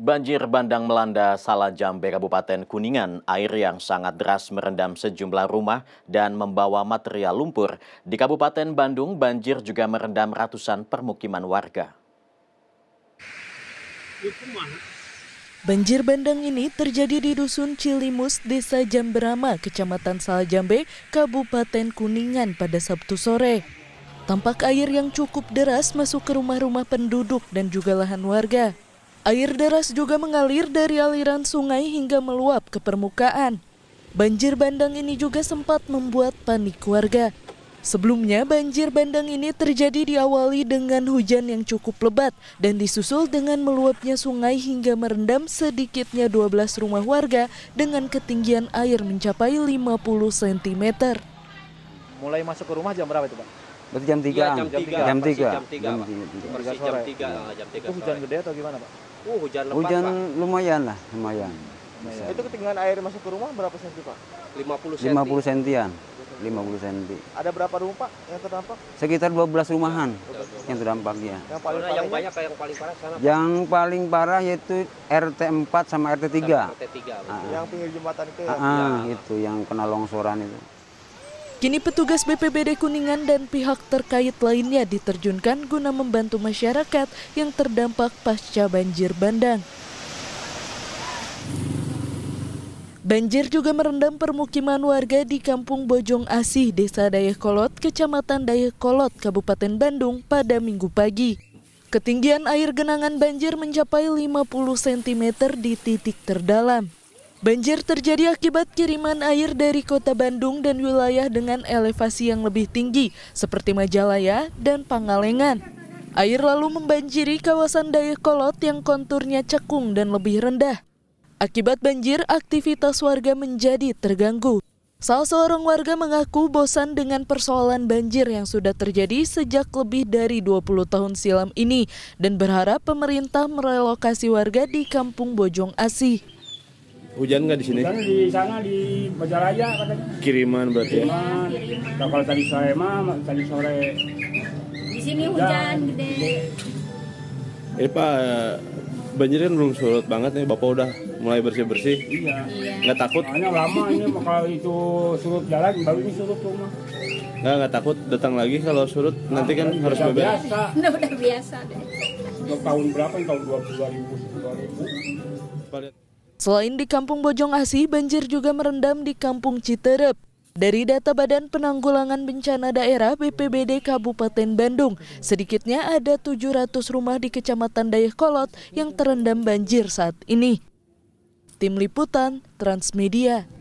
Banjir bandang melanda Salah Salajambe Kabupaten Kuningan. Air yang sangat deras merendam sejumlah rumah dan membawa material lumpur. Di Kabupaten Bandung, banjir juga merendam ratusan permukiman warga. Banjir bandang ini terjadi di Dusun Cilimus, Desa Jamberama, Kecamatan Salajambe, Kabupaten Kuningan pada Sabtu sore. Tampak air yang cukup deras masuk ke rumah-rumah penduduk dan juga lahan warga. Air deras juga mengalir dari aliran sungai hingga meluap ke permukaan. Banjir bandang ini juga sempat membuat panik warga. Sebelumnya, banjir bandang ini terjadi diawali dengan hujan yang cukup lebat dan disusul dengan meluapnya sungai hingga merendam sedikitnya 12 rumah warga dengan ketinggian air mencapai 50 cm. Mulai masuk ke rumah jam berapa itu, Pak? Berarti jam 3. Ya, jam 3. Jam 3. Jam 3. Jam 3. jam 3. Jam 3. Itu eh, hujan gede atau gimana, Pak? Uh, hujan lebat, Hujan Pak. lumayan lah, lumayan. lumayan. Itu ketinggian air masuk ke rumah berapa senti, Pak? 50 cm. 50 sentian. 50 cm. Ada berapa rumah Pak yang terdampak? Sekitar 12 rumahan 12. yang terdampak ya. Yang paling parah yang banyak yang paling parah sana. Pak. Yang paling parah yaitu RT 4 sama RT 3. RT 3. Betul. Yang pinggir jembatan itu ya. Ah, ya. itu yang kena longsoran itu. Kini petugas BPBD Kuningan dan pihak terkait lainnya diterjunkan guna membantu masyarakat yang terdampak pasca banjir bandang. Banjir juga merendam permukiman warga di Kampung Bojong Asih, Desa Dayakolot, Kecamatan Dayakolot, Kabupaten Bandung pada minggu pagi. Ketinggian air genangan banjir mencapai 50 cm di titik terdalam. Banjir terjadi akibat kiriman air dari kota Bandung dan wilayah dengan elevasi yang lebih tinggi, seperti Majalaya dan Pangalengan. Air lalu membanjiri kawasan Dayakolot yang konturnya cekung dan lebih rendah. Akibat banjir, aktivitas warga menjadi terganggu. Salah seorang warga mengaku bosan dengan persoalan banjir yang sudah terjadi sejak lebih dari 20 tahun silam ini dan berharap pemerintah merelokasi warga di kampung Bojong Asih. Hujan nggak di sini? Hujan di sana di Bajaraya katanya. Kiriman berarti. Ya? Kiriman. Ya, kalau tadi sore mah tadi sore. Di sini hujan, gede. gede. Eh, ini Pak banjir kan belum surut banget nih bapak udah mulai bersih bersih iya. iya nggak takut hanya lama ini kalau itu surut jalan baru ini surut rumah nggak nggak takut datang lagi kalau surut nah, nanti kan udah harus bebas. biasa. udah, udah biasa deh tahun berapa tahun dua puluh ribu ribu Selain di Kampung Bojong Asi, banjir juga merendam di Kampung Citerep. Dari data Badan Penanggulangan Bencana Daerah BPBD Kabupaten Bandung, sedikitnya ada 700 rumah di Kecamatan Dayakolot yang terendam banjir saat ini. Tim Liputan Transmedia